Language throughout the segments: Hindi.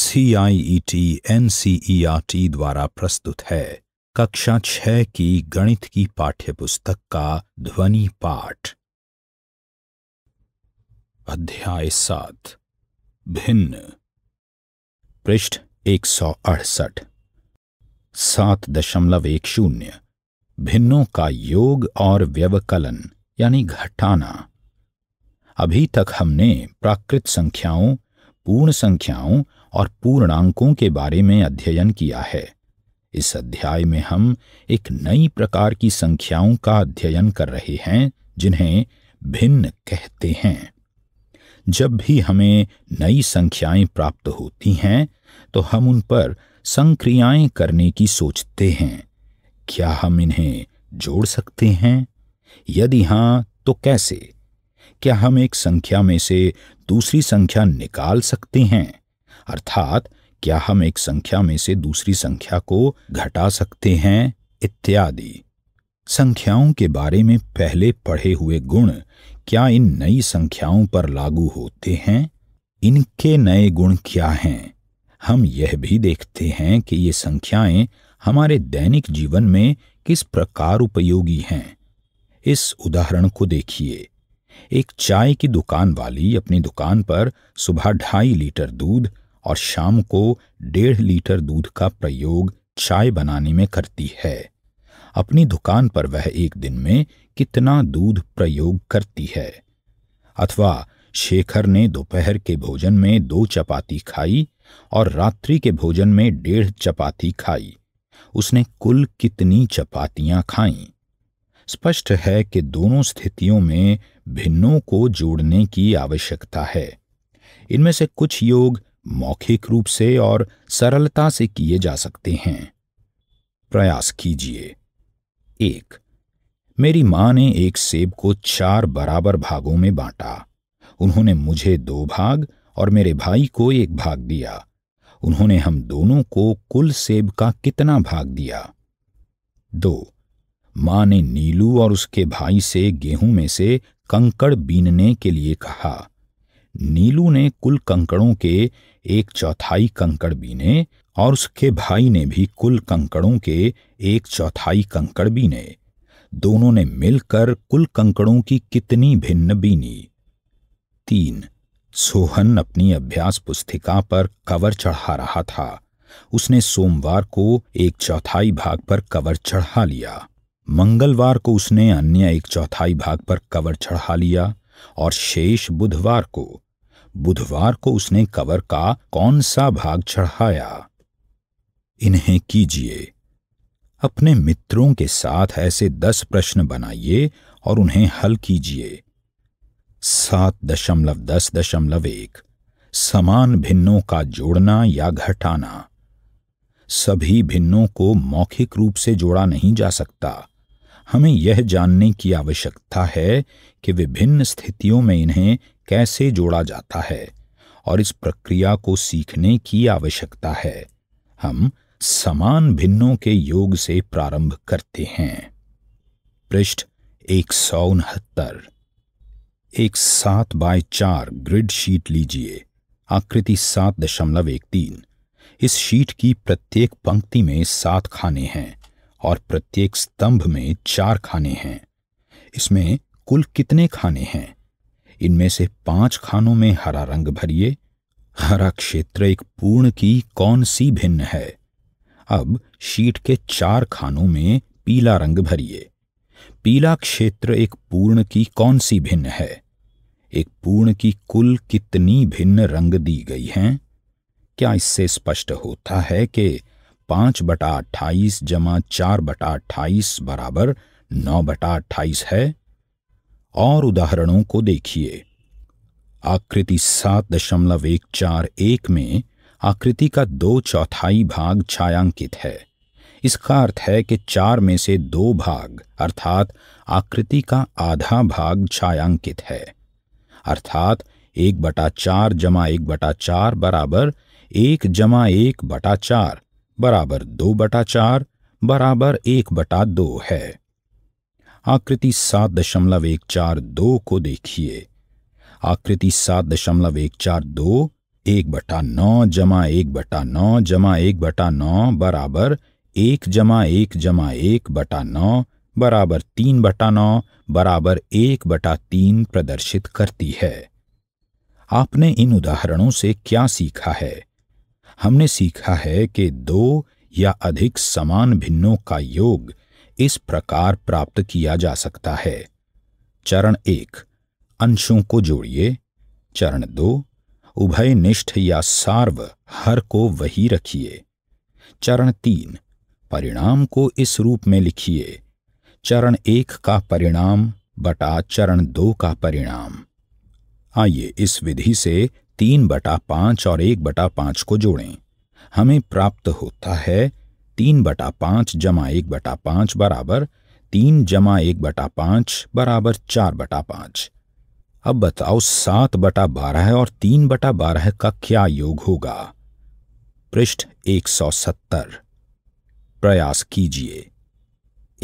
सीआईईटी एनसीईआरटी e e द्वारा प्रस्तुत है कक्षा छह की गणित की पाठ्यपुस्तक का ध्वनि पाठ अध्याय सात भिन्न पृष्ठ एक सौ अड़सठ सात दशमलव एक शून्य भिन्नों का योग और व्यवकलन यानी घटाना अभी तक हमने प्राकृत संख्याओं पूर्ण संख्याओं और पूर्णांकों के बारे में अध्ययन किया है इस अध्याय में हम एक नई प्रकार की संख्याओं का अध्ययन कर रहे हैं जिन्हें भिन्न कहते हैं जब भी हमें नई संख्याएं प्राप्त होती हैं तो हम उन पर संक्रियाएं करने की सोचते हैं क्या हम इन्हें जोड़ सकते हैं यदि हाँ तो कैसे क्या हम एक संख्या में से दूसरी संख्या निकाल सकते हैं अर्थात क्या हम एक संख्या में से दूसरी संख्या को घटा सकते हैं इत्यादि संख्याओं के बारे में पहले पढ़े हुए गुण क्या इन नई संख्याओं पर लागू होते हैं इनके नए गुण क्या हैं हम यह भी देखते हैं कि ये संख्याएं हमारे दैनिक जीवन में किस प्रकार उपयोगी हैं इस उदाहरण को देखिए एक चाय की दुकान वाली अपनी दुकान पर सुबह ढाई लीटर दूध और शाम को डेढ़ लीटर दूध का प्रयोग चाय बनाने में करती है अपनी दुकान पर वह एक दिन में कितना दूध प्रयोग करती है अथवा शेखर ने दोपहर के भोजन में दो चपाती खाई और रात्रि के भोजन में डेढ़ चपाती खाई उसने कुल कितनी चपातियां खाई स्पष्ट है कि दोनों स्थितियों में भिन्नों को जोड़ने की आवश्यकता है इनमें से कुछ योग मौखिक रूप से और सरलता से किए जा सकते हैं प्रयास कीजिए एक मेरी माँ ने एक सेब को चार बराबर भागों में बांटा उन्होंने मुझे दो भाग और मेरे भाई को एक भाग दिया उन्होंने हम दोनों को कुल सेब का कितना भाग दिया दो माँ ने नीलू और उसके भाई से गेहूं में से कंकड़ बीनने के लिए कहा नीलू ने कुल कंकड़ों के एक चौथाई कंकड़ बीने और उसके भाई ने भी कुल कंकड़ों के एक चौथाई कंकड़ बीने दोनों ने मिलकर कुल कंकड़ों की कितनी भिन्न बीनी तीन सोहन अपनी अभ्यास पुस्तिका पर कवर चढ़ा रहा था उसने सोमवार को एक चौथाई भाग पर कवर चढ़ा लिया मंगलवार को उसने अन्य एक चौथाई भाग पर कवर चढ़ा लिया और शेष बुधवार को बुधवार को उसने कवर का कौन सा भाग चढ़ाया इन्हें कीजिए अपने मित्रों के साथ ऐसे दस प्रश्न बनाइए और उन्हें हल कीजिए सात दशमलव दस दशमलव एक समान भिन्नों का जोड़ना या घटाना सभी भिन्नों को मौखिक रूप से जोड़ा नहीं जा सकता हमें यह जानने की आवश्यकता है कि विभिन्न स्थितियों में इन्हें कैसे जोड़ा जाता है और इस प्रक्रिया को सीखने की आवश्यकता है हम समान भिन्नों के योग से प्रारंभ करते हैं पृष्ठ एक सौ उनहत्तर एक सात बाय चार ग्रिड शीट लीजिए आकृति सात दशमलव एक तीन इस शीट की प्रत्येक पंक्ति में सात खाने हैं और प्रत्येक स्तंभ में चार खाने हैं इसमें कुल कितने खाने हैं इनमें से पांच खानों में हरा रंग भरिए हरा क्षेत्र एक पूर्ण की कौन सी भिन्न है अब शीट के चार खानों में पीला रंग भरिए पीला क्षेत्र एक पूर्ण की कौन सी भिन्न है एक पूर्ण की कुल कितनी भिन्न रंग दी गई हैं क्या इससे स्पष्ट होता है कि पांच बटा अट्ठाईस जमा चार बटा अट्ठाईस बराबर नौ बटा अट्ठाईस है और उदाहरणों को देखिए आकृति सात दशमलव एक चार एक में आकृति का दो चौथाई भाग छायांकित है इसका अर्थ है कि चार में से दो भाग अर्थात आकृति का आधा भाग छायांकित है अर्थात एक बटा चार जमा एक बटा चार बराबर एक जमा एक बटा चार बराबर दो बटा चार बराबर एक बटा दो है आकृति सात दशमलव एक चार दो को देखिए आकृति सात दशमलव एक चार दो एक बटा नौ जमा एक बटा नौ जमा एक बटा नौ बराबर एक जमा एक जमा एक बटा नौ बराबर तीन बटा नौ बराबर एक बटा तीन प्रदर्शित करती है आपने इन उदाहरणों से क्या सीखा है हमने सीखा है कि दो या अधिक समान भिन्नों का योग इस प्रकार प्राप्त किया जा सकता है चरण एक अंशों को जोड़िए चरण दो उभय निष्ठ या सार्व हर को वही रखिए चरण तीन परिणाम को इस रूप में लिखिए चरण एक का परिणाम बटा चरण दो का परिणाम आइए इस विधि से तीन बटा पांच और एक बटा पांच को जोड़ें हमें प्राप्त होता है तीन बटा पांच जमा एक बटा पांच बराबर तीन जमा एक बटा पांच बराबर चार बटा पांच अब बताओ सात बटा बारह और तीन बटा बारह का क्या योग होगा पृष्ठ एक सौ सत्तर प्रयास कीजिए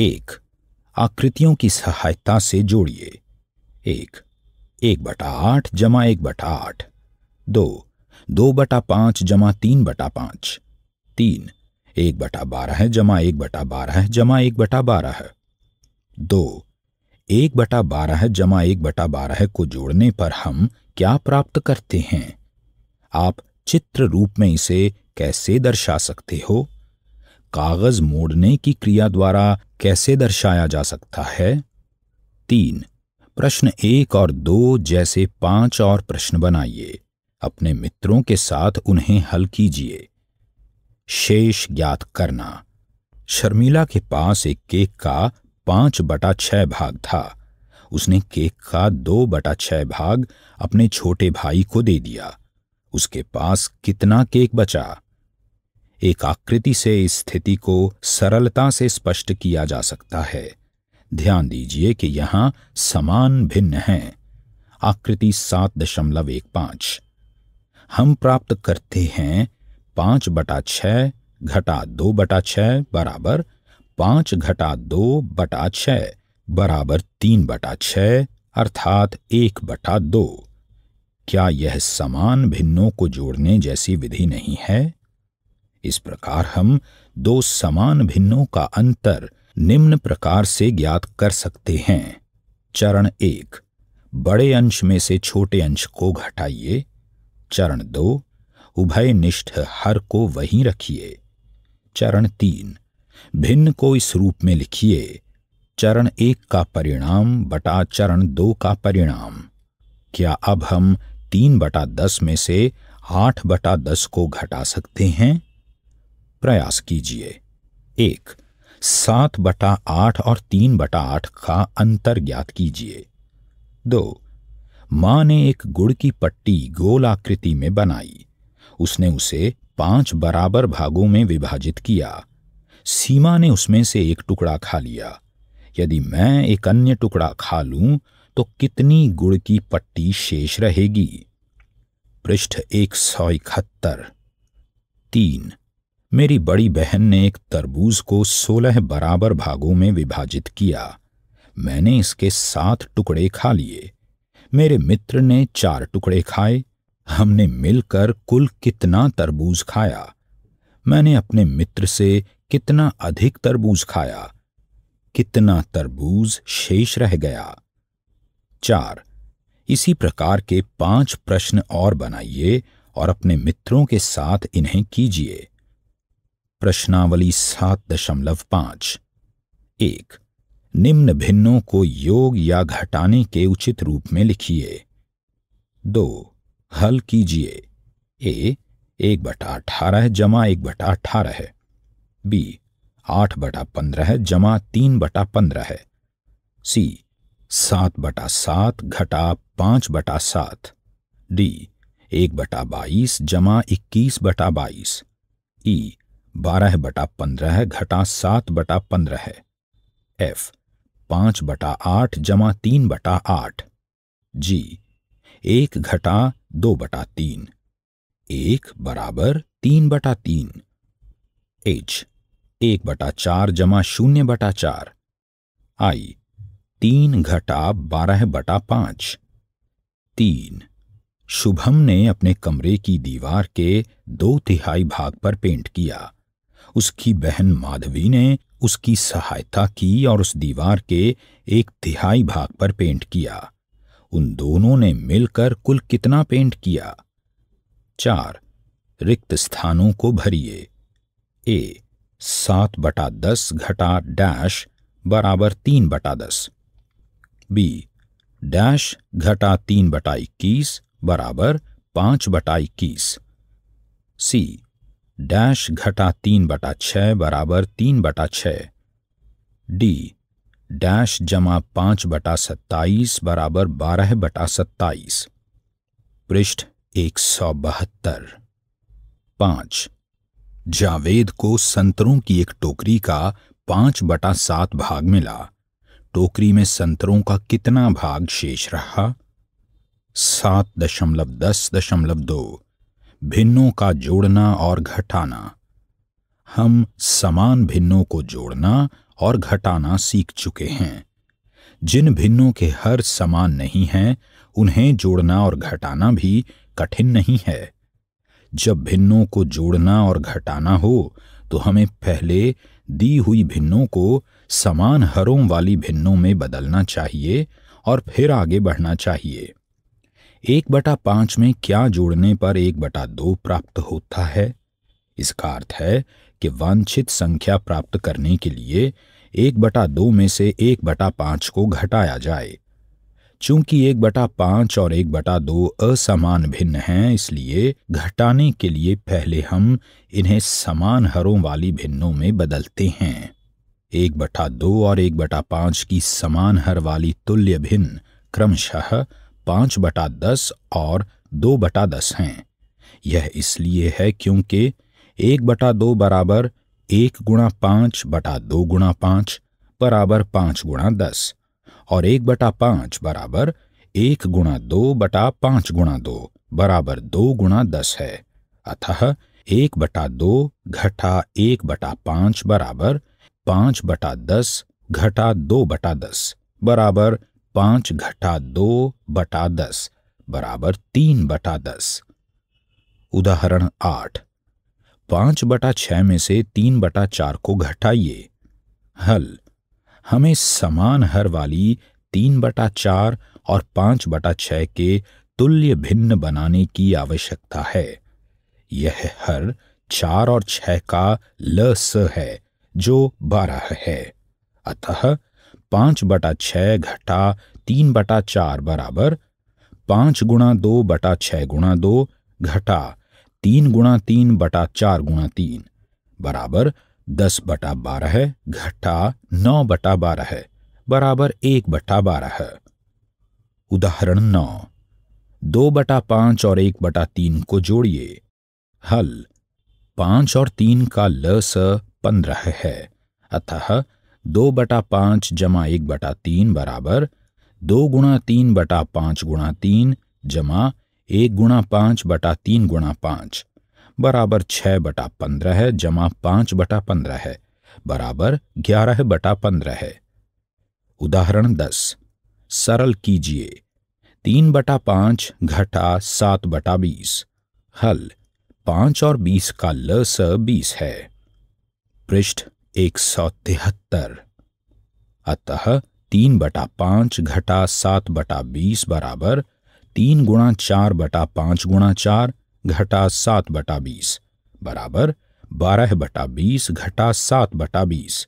एक आकृतियों की सहायता से जोड़िए एक एक बटा आठ जमा एक बटा आठ दो दो बटा पांच जमा तीन बटा पांच तीन एक बटा बारह जमा एक बटा बारह जमा एक बटा बारह दो एक बटा बारह जमा एक बटा बारह को जोड़ने पर हम क्या प्राप्त करते हैं आप चित्र रूप में इसे कैसे दर्शा सकते हो कागज मोड़ने की क्रिया द्वारा कैसे दर्शाया जा सकता है तीन प्रश्न एक और दो जैसे पांच और प्रश्न बनाइए अपने मित्रों के साथ उन्हें हल कीजिए शेष ज्ञात करना शर्मिला के पास एक केक का पांच बटा छह भाग था उसने केक का दो बटा छह भाग अपने छोटे भाई को दे दिया उसके पास कितना केक बचा एक आकृति से इस स्थिति को सरलता से स्पष्ट किया जा सकता है ध्यान दीजिए कि यहां समान भिन्न हैं आकृति सात दशमलव एक पांच हम प्राप्त करते हैं पांच बटा छः घटा दो बटा छ बराबर पांच घटा दो बटा छ बराबर तीन बटा छ अर्थात एक बटा दो क्या यह समान भिन्नों को जोड़ने जैसी विधि नहीं है इस प्रकार हम दो समान भिन्नों का अंतर निम्न प्रकार से ज्ञात कर सकते हैं चरण एक बड़े अंश में से छोटे अंश को घटाइए चरण दो उभय निष्ठ हर को वहीं रखिए चरण तीन भिन्न को इस रूप में लिखिए चरण एक का परिणाम बटा चरण दो का परिणाम क्या अब हम तीन बटा दस में से आठ बटा दस को घटा सकते हैं प्रयास कीजिए एक सात बटा आठ और तीन बटा आठ का अंतर ज्ञात कीजिए दो मां ने एक गुड़ की पट्टी गोल आकृति में बनाई उसने उसे पांच बराबर भागों में विभाजित किया सीमा ने उसमें से एक टुकड़ा खा लिया यदि मैं एक अन्य टुकड़ा खा लूं तो कितनी गुड़ की पट्टी शेष रहेगी पृष्ठ एक सौ इकहत्तर तीन मेरी बड़ी बहन ने एक तरबूज को सोलह बराबर भागों में विभाजित किया मैंने इसके सात टुकड़े खा लिए मेरे मित्र ने चार टुकड़े खाए हमने मिलकर कुल कितना तरबूज खाया मैंने अपने मित्र से कितना अधिक तरबूज खाया कितना तरबूज शेष रह गया चार इसी प्रकार के पांच प्रश्न और बनाइए और अपने मित्रों के साथ इन्हें कीजिए प्रश्नावली सात दशमलव पांच एक निम्न भिन्नों को योग या घटाने के उचित रूप में लिखिए दो हल कीजिए ए एक बटा अठारह जमा एक बटा अठारह है बी आठ बटा पंद्रह जमा तीन बटा पंद्रह है सी सात बटा सात घटा पांच बटा सात डी एक बटा बाईस जमा इक्कीस बटा बाईस ई बारह बटा पंद्रह घटा सात बटा पंद्रह है एफ पांच बटा आठ जमा तीन बटा आठ जी एक घटा दो बटा तीन एक बराबर तीन बटा तीन एच एक बटा चार जमा शून्य बटा चार आई तीन घटा बारह बटा पांच तीन शुभम ने अपने कमरे की दीवार के दो तिहाई भाग पर पेंट किया उसकी बहन माधवी ने उसकी सहायता की और उस दीवार के एक तिहाई भाग पर पेंट किया उन दोनों ने मिलकर कुल कितना पेंट किया चार रिक्त स्थानों को भरिए ए सात बटा दस घटा डैश बराबर तीन बटा दस बी डैश घटा तीन बटा इक्कीस बराबर पांच बटा इक्कीस सी डैश घटा तीन बटा छ बराबर तीन बटा छ डी डैश जमा पांच बटा सत्ताईस बराबर बारह बटा सत्ताईस पृष्ठ एक सौ बहत्तर पांच जावेद को संतरों की एक टोकरी का पांच बटा सात भाग मिला टोकरी में संतरों का कितना भाग शेष रहा सात दशमलव दस दशमलव दो भिन्नों का जोड़ना और घटाना हम समान भिन्नों को जोड़ना और घटाना सीख चुके हैं जिन भिन्नों के हर समान नहीं हैं उन्हें जोड़ना और घटाना भी कठिन नहीं है जब भिन्नों को जोड़ना और घटाना हो तो हमें पहले दी हुई भिन्नों को समान हरों वाली भिन्नों में बदलना चाहिए और फिर आगे बढ़ना चाहिए एक बटा पांच में क्या जोड़ने पर एक बटा दो प्राप्त होता है इसका अर्थ है कि वांछित संख्या प्राप्त करने के लिए एक बटा दो में से एक बटा पांच को घटाया जाए चूंकि एक बटा पांच और एक बटा दो असमान भिन्न हैं इसलिए घटाने के लिए पहले हम इन्हें समान हरों वाली भिन्नों में बदलते हैं एक बटा दो और एक बटा पांच की समान हर वाली तुल्य भिन्न क्रमशः पांच बटा दस और दो बटा दस हैं यह इसलिए है क्योंकि एक बटा दो बराबर एक गुणा पांच बटा दो गुणा पांच बराबर पांच गुणा दस और एक बटा पांच बराबर एक गुणा दो बटा पांच गुणा दो बराबर दो गुणा दस है अतः एक बटा दो घटा एक बटा पांच बराबर पांच बटा दस घटा दो बटा दस बराबर पांच घटा दो बटा दस बराबर तीन बटा दस उदाहरण आठ पांच बटा छह में से तीन बटा चार को घटाइए हल हमें समान हर वाली तीन बटा चार और पांच बटा छह के तुल्य भिन्न बनाने की आवश्यकता है यह हर चार और छह का ल स है जो बारह है अतः पांच बटा छह घटा तीन बटा चार बराबर पांच गुणा दो बटा छह गुणा दो घटा तीन गुणा तीन बटा चार गुणा तीन बराबर दस बटा बारह घटा नौ बटा बारह बराबर एक बटा बारह उदाहरण नौ दो बटा पांच और एक बटा तीन को जोड़िए हल पांच और तीन का लस पंद्रह है अतः दो बटा पांच जमा एक बटा तीन बराबर दो गुणा तीन बटा पांच गुणा तीन जमा एक गुणा पांच बटा तीन गुणा पांच बराबर छह बटा पंद्रह है जमा पांच बटा पंद्रह है बराबर ग्यारह बटा पंद्रह है उदाहरण दस सरल कीजिए तीन बटा पांच घटा सात बटा बीस हल पांच और बीस का लस बीस है पृष्ठ एक सौ तिहत्तर अतः तीन बटा पांच घटा सात बटा बीस बराबर तीन गुणा चार बटा पांच गुणा चार घटा सात बटा बीस बराबर बारह बटा बीस घटा सात बटा बीस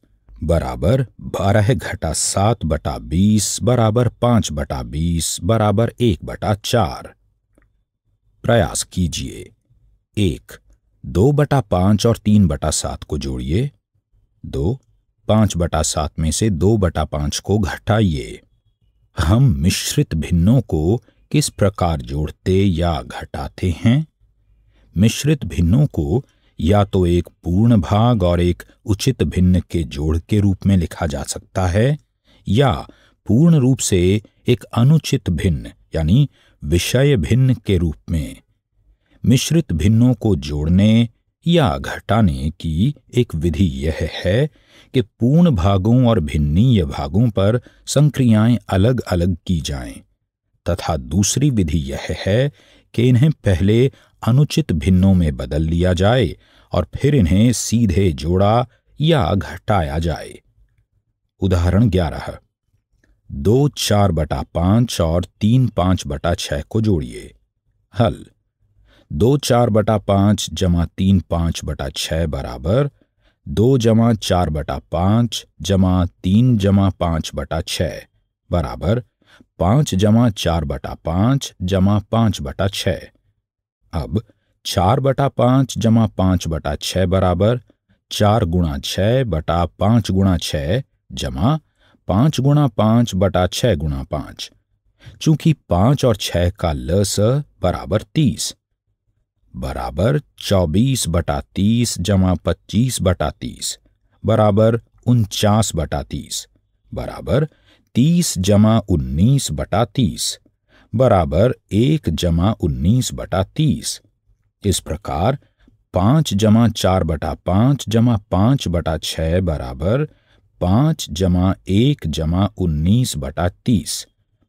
बराबर बारह घटा सात बटा बीस बराबर पांच बटा बीस बराबर एक बटा चार प्रयास कीजिए एक दो बटा पांच और तीन बटा सात को जोड़िए दो पांच बटा सात में से दो बटा पांच को घटाइए हम मिश्रित भिन्नों को किस प्रकार जोड़ते या घटाते हैं मिश्रित भिन्नों को या तो एक पूर्ण भाग और एक उचित भिन्न के जोड़ के रूप में लिखा जा सकता है या पूर्ण रूप से एक अनुचित भिन्न यानी विषय भिन्न के रूप में मिश्रित भिन्नों को जोड़ने या घटाने की एक विधि यह है कि पूर्ण भागों और भिन्नीय भागों पर संक्रियाएं अलग अलग की जाएं तथा दूसरी विधि यह है कि इन्हें पहले अनुचित भिन्नों में बदल लिया जाए और फिर इन्हें सीधे जोड़ा या घटाया जाए उदाहरण ग्यारह दो चार बटा पांच और तीन पांच बटा छह को जोड़िए हल दो चार बटा पांच जमा तीन पांच बटा छह बराबर दो जमा चार बटा पांच जमा तीन जमा पांच बटा छह बराबर पांच जमा चार बटा पांच जमा पांच बटा छ अब चार बटा पांच जमा पांच बटा छ बराबर चार गुणा छ बटा पांच गुणा छ जमा पांच गुणा पांच बटा छ गुणा पांच चूंकि पांच और छह का लस बराबर तीस बराबर चौबीस बटा तीस जमा पच्चीस बटा तीस बराबर उनचास बटा तीस बराबर तीस जमा उन्नीस बटा तीस बराबर एक जमा उन्नीस बटा तीस इस प्रकार पांच जमा चार बटा पांच जमा पांच बटा छ बराबर पांच जमा एक जमा उन्नीस बटा तीस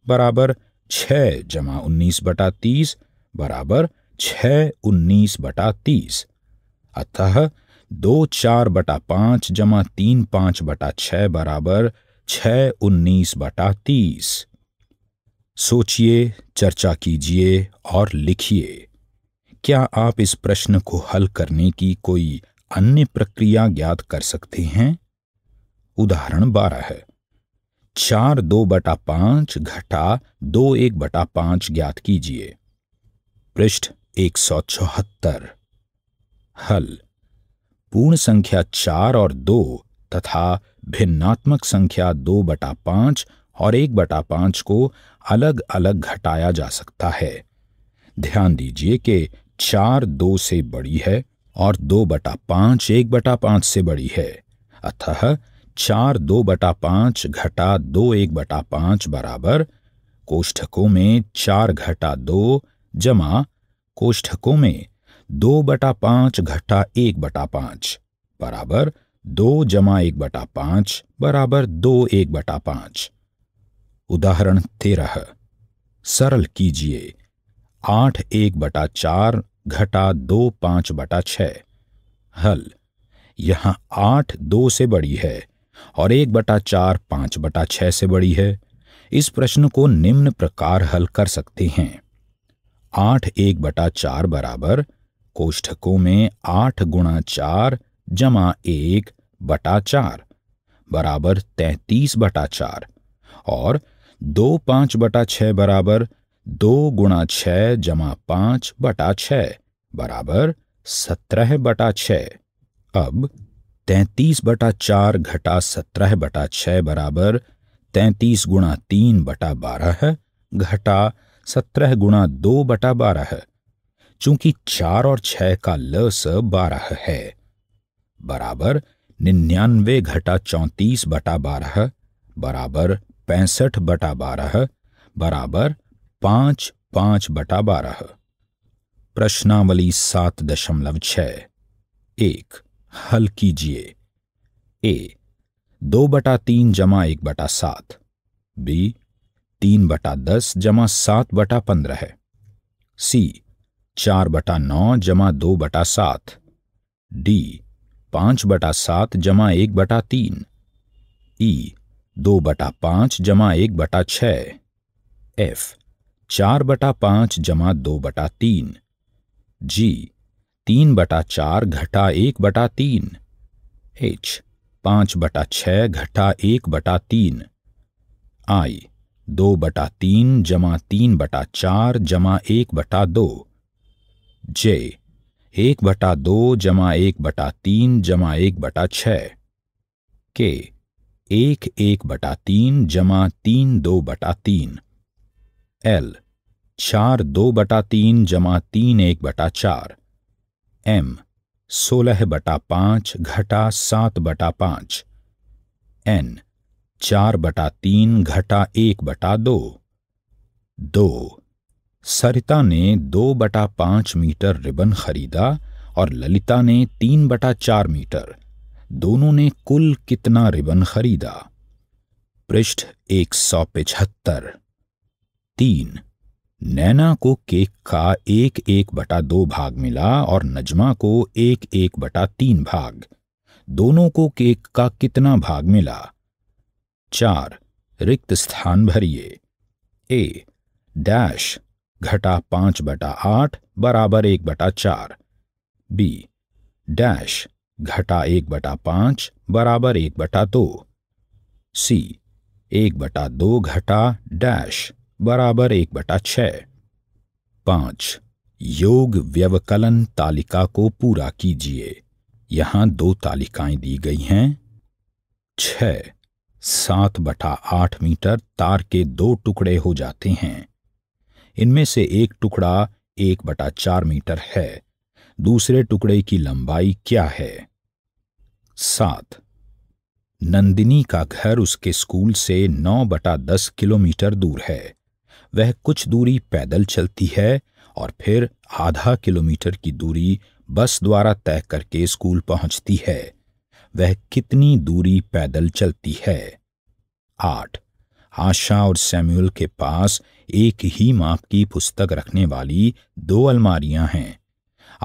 बराबर छ जमा उन्नीस बटा तीस बराबर छ उन्नीस बटा तीस अतः दो चार बटा पांच जमा तीन पांच बटा छ बराबर छः उन्नीस बटा तीस सोचिए चर्चा कीजिए और लिखिए क्या आप इस प्रश्न को हल करने की कोई अन्य प्रक्रिया ज्ञात कर सकते हैं उदाहरण बारह है चार दो बटा पांच घटा दो एक बटा पांच ज्ञात कीजिए पृष्ठ एक सौ चौहत्तर हल पूर्ण संख्या चार और दो तथा भिन्नात्मक संख्या दो बटा पांच और एक बटा पांच को अलग अलग घटाया जा सकता है ध्यान दीजिए कि चार दो से बड़ी है और दो बटा पांच एक बटा पांच से बड़ी है अतः चार दो बटा पांच घटा दो एक बटा पांच बराबर कोष्ठकों में चार घटा दो जमा कोष्ठकों में दो बटा पांच घटा एक बटा पांच बराबर दो जमा एक बटा पांच बराबर दो एक बटा पांच उदाहरण तेरह सरल कीजिए आठ एक बटा चार घटा दो पांच बटा छ हल यहां आठ दो से बड़ी है और एक बटा चार पांच बटा छह से बड़ी है इस प्रश्न को निम्न प्रकार हल कर सकते हैं आठ एक बटा चार बराबर कोष्ठकों में आठ गुणा चार जमा एक बटा चार बराबर तैतीस बटा चार और दो पांच बटा छ बराबर दो गुणा छ जमा पांच बटा छ बराबर सत्रह बटा छ अब तैतीस बटा चार घटा सत्रह बटा छ बराबर तैतीस गुणा तीन बटा बारह घटा सत्रह गुणा दो बटा बारह चूंकि चार और छह का लस बारह है बराबर निन्यानवे घटा चौंतीस बटा बारह बराबर पैंसठ बटा बारह बराबर पांच पांच बटा बारह प्रश्नावली सात दशमलव छ एक हल कीजिए ए दो बटा तीन जमा एक बटा सात बी तीन बटा दस जमा सात बटा पंद्रह सी चार बटा नौ जमा दो बटा सात डी पांच बटा सात जमा एक बटा तीन ई दो बटा पांच जमा एक बटा छ एफ चार बटा पांच जमा दो बटा तीन जी तीन बटा चार घटा एक बटा तीन एच पांच बटा छ घटा एक बटा तीन आई दो बटा तीन जमा तीन बटा चार जमा एक बटा दो जे एक बटा दो जमा एक बटा तीन जमा एक बटा छ के एक एक बटा तीन जमा तीन दो बटा तीन एल चार दो बटा तीन जमा तीन एक बटा चार एम सोलह बटा पांच घटा सात बटा पांच एन चार बटा तीन घटा एक बटा दो दो सरिता ने दो बटा पांच मीटर रिबन खरीदा और ललिता ने तीन बटा चार मीटर दोनों ने कुल कितना रिबन खरीदा पृष्ठ एक सौ पिछहत्तर तीन नैना को केक का एक एक बटा दो भाग मिला और नजमा को एक एक बटा तीन भाग दोनों को केक का कितना भाग मिला चार रिक्त स्थान भरिए ए डैश घटा पांच बटा आठ बराबर एक बटा चार बी डैश घटा एक बटा पांच बराबर एक बटा दो सी एक बटा दो घटा डैश बराबर एक बटा छ पांच योग व्यवकलन तालिका को पूरा कीजिए यहां दो तालिकाएं दी गई हैं छ सात बटा आठ मीटर तार के दो टुकड़े हो जाते हैं इनमें से एक टुकड़ा एक बटा चार मीटर है दूसरे टुकड़े की लंबाई क्या है सात नंदिनी का घर उसके स्कूल से नौ बटा दस किलोमीटर दूर है वह कुछ दूरी पैदल चलती है और फिर आधा किलोमीटर की दूरी बस द्वारा तय करके स्कूल पहुंचती है वह कितनी दूरी पैदल चलती है आठ आशा और सैमुअल के पास एक ही माप की पुस्तक रखने वाली दो अलमारियां हैं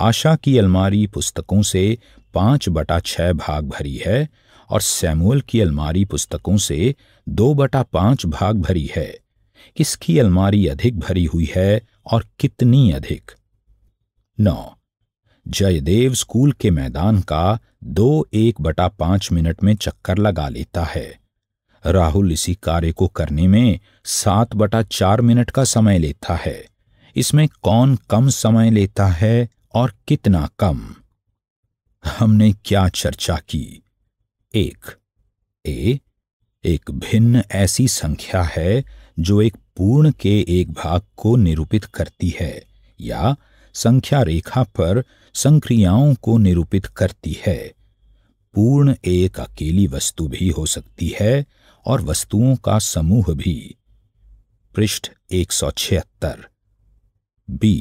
आशा की अलमारी पुस्तकों से पांच बटा छह भाग भरी है और सैमुअल की अलमारी पुस्तकों से दो बटा पांच भाग भरी है किसकी अलमारी अधिक भरी हुई है और कितनी अधिक नौ जयदेव स्कूल के मैदान का दो एक बटा पांच मिनट में चक्कर लगा लेता है राहुल इसी कार्य को करने में सात बटा चार मिनट का समय लेता है इसमें कौन कम समय लेता है और कितना कम हमने क्या चर्चा की एक ए एक भिन्न ऐसी संख्या है जो एक पूर्ण के एक भाग को निरूपित करती है या संख्या रेखा पर संक्रियाओं को निरूपित करती है पूर्ण एक अकेली वस्तु भी हो सकती है और वस्तुओं का समूह भी पृष्ठ एक सौ छिहत्तर बी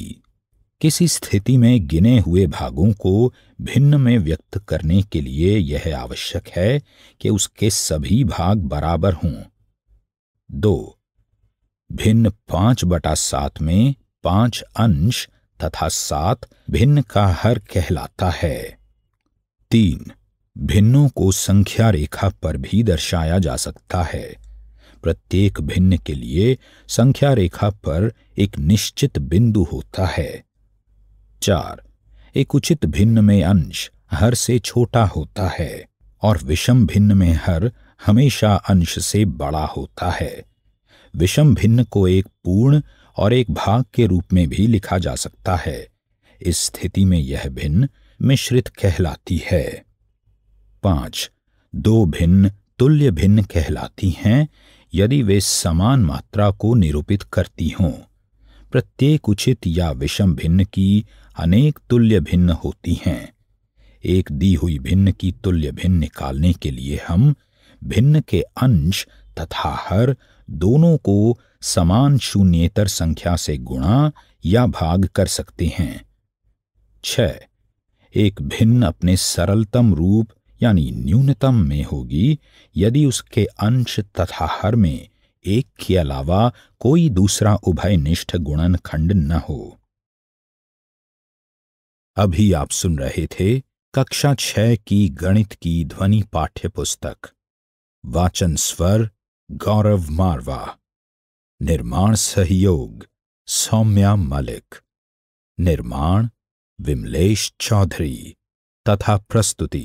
किसी स्थिति में गिने हुए भागों को भिन्न में व्यक्त करने के लिए यह आवश्यक है कि उसके सभी भाग बराबर हों दो भिन्न पांच बटा सात में पांच अंश तथा सात भिन्न का हर कहलाता है तीन भिन्नों को संख्या रेखा पर भी दर्शाया जा सकता है प्रत्येक भिन्न के लिए संख्या रेखा पर एक निश्चित बिंदु होता है चार एक उचित भिन्न में अंश हर से छोटा होता है और विषम भिन्न में हर हमेशा अंश से बड़ा होता है विषम भिन्न को एक पूर्ण और एक भाग के रूप में भी लिखा जा सकता है इस स्थिति में यह भिन्न मिश्रित कहलाती है पांच दो भिन्न तुल्य भिन्न कहलाती हैं यदि वे समान मात्रा को निरूपित करती हों प्रत्येक उचित या विषम भिन्न की अनेक तुल्य भिन्न होती हैं एक दी हुई भिन्न की तुल्य भिन्न निकालने के लिए हम भिन्न के अंश तथा हर दोनों को समान शून्यतर संख्या से गुणा या भाग कर सकते हैं छ एक भिन्न अपने सरलतम रूप यानी न्यूनतम में होगी यदि उसके अंश तथा हर में एक के अलावा कोई दूसरा उभयनिष्ठ गुणन खंड न हो अभी आप सुन रहे थे कक्षा छह की गणित की ध्वनि पाठ्य पुस्तक वाचन स्वर गौरव मारवा निर्माण सहयोग सौम्या मलिक निर्माण विमलेश चौधरी तथा प्रस्तुति